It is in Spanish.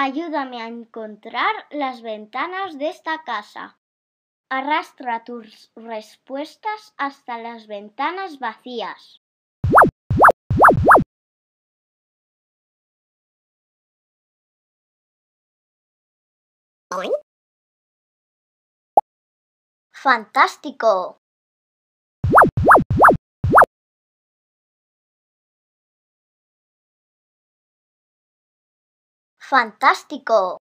Ayúdame a encontrar las ventanas de esta casa. Arrastra tus respuestas hasta las ventanas vacías. ¡Fantástico! fantástico